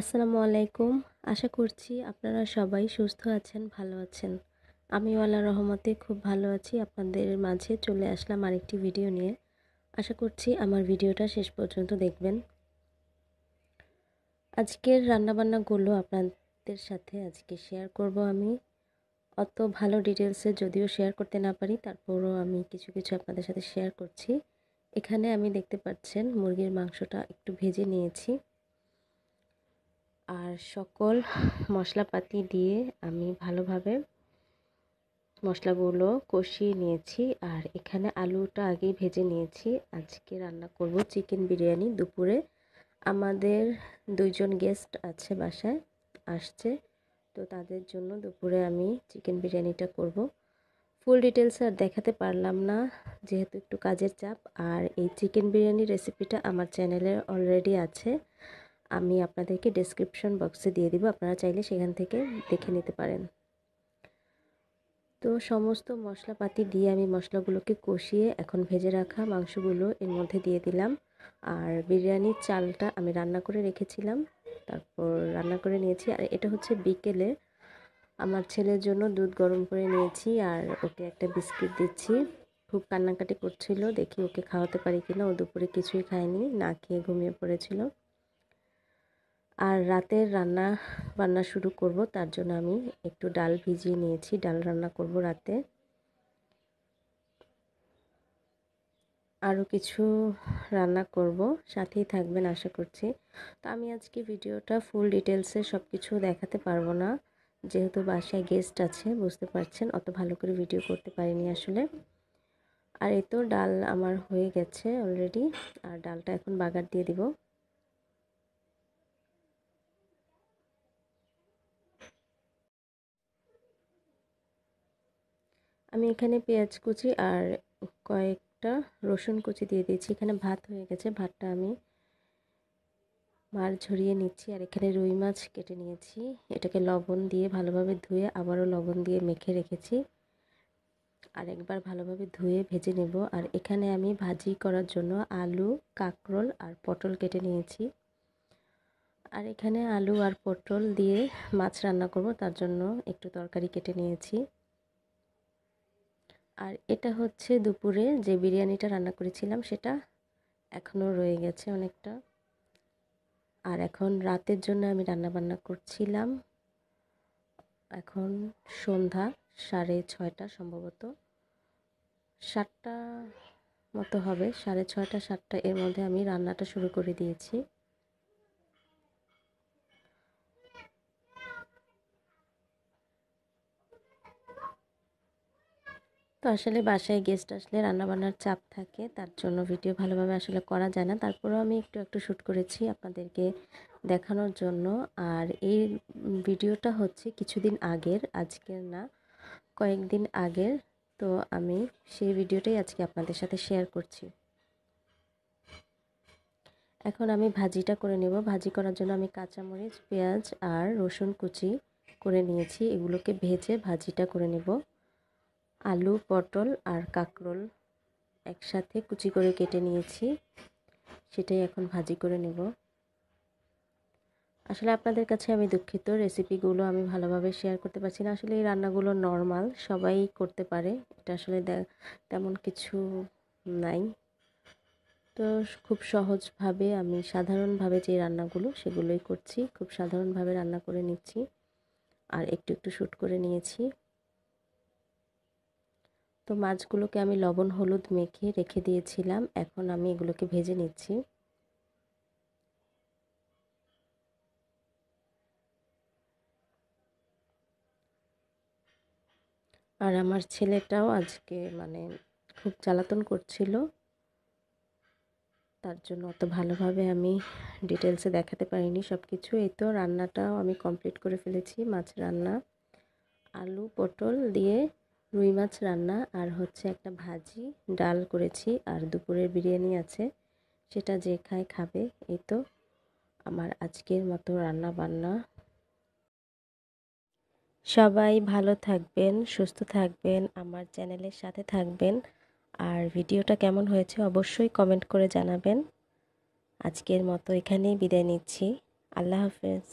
আসসালামু আলাইকুম আশা করছি আপনারা সবাই সুস্থ আছেন ভালো আছেন আমি ওয়ালা রহমতে খুব ভালো আছি আপনাদের মাঝে চলে আসলাম আরেকটি ভিডিও নিয়ে আশা করছি আমার ভিডিওটা শেষ পর্যন্ত দেখবেন আজকের রান্নাবান্নাগুলো আপনাদের সাথে আজকে শেয়ার করব আমি অত ভালো ডিটেলসে যদিও শেয়ার করতে না পারি তারপরও আমি কিছু কিছু আপনাদের সাথে শেয়ার করছি এখানে আমি দেখতে পাচ্ছেন মুরগির মাংসটা একটু ভেজে নিয়েছি আর সকল মশলাপাতি দিয়ে আমি ভালোভাবে মশলাগুলো কষিয়ে নিয়েছি আর এখানে আলুটা আগে ভেজে নিয়েছি আজকে রান্না করব চিকেন বিরিয়ানি দুপুরে আমাদের দুইজন গেস্ট আছে বাসায় আসছে তো তাদের জন্য দুপুরে আমি চিকেন বিরিয়ানিটা করব ফুল ডিটেলস আর দেখাতে পারলাম না যেহেতু একটু কাজের চাপ আর এই চিকেন বিরিয়ানি রেসিপিটা আমার চ্যানেলে অলরেডি আছে আমি আপনাদেরকে ডেসক্রিপশন বক্সে দিয়ে দিব আপনারা চাইলে সেখান থেকে দেখে নিতে পারেন তো সমস্ত মশলাপাতি দিয়ে আমি মশলাগুলোকে কষিয়ে এখন ভেজে রাখা মাংসগুলো এর মধ্যে দিয়ে দিলাম আর বিরিয়ানির চালটা আমি রান্না করে রেখেছিলাম তারপর রান্না করে নিয়েছি আর এটা হচ্ছে বিকেলে আমার ছেলের জন্য দুধ গরম করে নিয়েছি আর ওকে একটা বিস্কিট দিচ্ছি খুব কান্নাকাটি করছিল দেখি ওকে খাওয়াতে পারি কিনা ও দুপুরে কিছুই খায়নি না খেয়ে ঘুমিয়ে পড়েছিল আর রাতের রান্না বান্না শুরু করব তার জন্য আমি একটু ডাল ভিজিয়ে নিয়েছি ডাল রান্না করব রাতে আরও কিছু রান্না করব সাথেই থাকবেন আশা করছি তো আমি আজকে ভিডিওটা ফুল ডিটেলসে সব কিছু দেখাতে পারবো না যেহেতু বাসায় গেস্ট আছে বুঝতে পারছেন অত ভালো করে ভিডিও করতে পারিনি আসলে আর এ তো ডাল আমার হয়ে গেছে অলরেডি আর ডালটা এখন বাগার দিয়ে দিব আমি এখানে পেঁয়াজ কুচি আর কয়েকটা রসুন কুচি দিয়ে দিয়েছি এখানে ভাত হয়ে গেছে ভাতটা আমি মার ঝরিয়ে নিচ্ছি আর এখানে রুই মাছ কেটে নিয়েছি এটাকে লবণ দিয়ে ভালোভাবে ধুয়ে আবারও লবণ দিয়ে মেখে রেখেছি আর একবার ভালোভাবে ধুয়ে ভেজে নেব আর এখানে আমি ভাজি করার জন্য আলু কাঁকরোল আর পটল কেটে নিয়েছি আর এখানে আলু আর পটল দিয়ে মাছ রান্না করব তার জন্য একটু তরকারি কেটে নিয়েছি আর এটা হচ্ছে দুপুরে যে বিরিয়ানিটা রান্না করেছিলাম সেটা এখনও রয়ে গেছে অনেকটা আর এখন রাতের জন্য আমি রান্না বান্না করছিলাম এখন সন্ধ্যা সাড়ে ছয়টা সম্ভবত সাতটা মতো হবে সাড়ে ছয়টা সাতটা এর মধ্যে আমি রান্নাটা শুরু করে দিয়েছি তো আসলে বাসায় গেস্ট আসলে রান্নাবান্নার চাপ থাকে তার জন্য ভিডিও ভালোভাবে আসলে করা যায় না তারপরেও আমি একটু একটু শ্যুট করেছি আপনাদেরকে দেখানোর জন্য আর এই ভিডিওটা হচ্ছে কিছুদিন আগের আজকের না কয়েকদিন আগের তো আমি সেই ভিডিওটাই আজকে আপনাদের সাথে শেয়ার করছি এখন আমি ভাজিটা করে নেব ভাজি করার জন্য আমি কাঁচামরিচ পেঁয়াজ আর রসুন কুচি করে নিয়েছি এগুলোকে ভেজে ভাজিটা করে নেব আলু পটল আর কাঁকরোল একসাথে কুচি করে কেটে নিয়েছি সেটাই এখন ভাজি করে নেব আসলে আপনাদের কাছে আমি দুঃখিত রেসিপিগুলো আমি ভালোভাবে শেয়ার করতে পারছি না আসলে এই রান্নাগুলো নর্মাল সবাই করতে পারে এটা আসলে তেমন কিছু নাই তো খুব সহজভাবে আমি সাধারণভাবে যে রান্নাগুলো সেগুলোই করছি খুব সাধারণভাবে রান্না করে নিচ্ছি আর একটু একটু শ্যুট করে নিয়েছি তো মাছগুলোকে আমি লবণ হলুদ মেখে রেখে দিয়েছিলাম এখন আমি এগুলোকে ভেজে নিচ্ছি আর আমার ছেলেটাও আজকে মানে খুব জ্বালাতন করছিল তার জন্য অত ভালোভাবে আমি ডিটেলসে দেখাতে পারিনি সব কিছু এই তো রান্নাটাও আমি কমপ্লিট করে ফেলেছি মাছ রান্না আলু পটল দিয়ে রুই মাছ রান্না আর হচ্ছে একটা ভাজি ডাল করেছি আর দুপুরের বিরিয়ানি আছে সেটা যে খায় খাবে এই তো আমার আজকের মতো রান্না বান্না সবাই ভালো থাকবেন সুস্থ থাকবেন আমার চ্যানেলের সাথে থাকবেন আর ভিডিওটা কেমন হয়েছে অবশ্যই কমেন্ট করে জানাবেন আজকের মতো এখানেই বিদায় নিচ্ছি আল্লাহ হাফেজ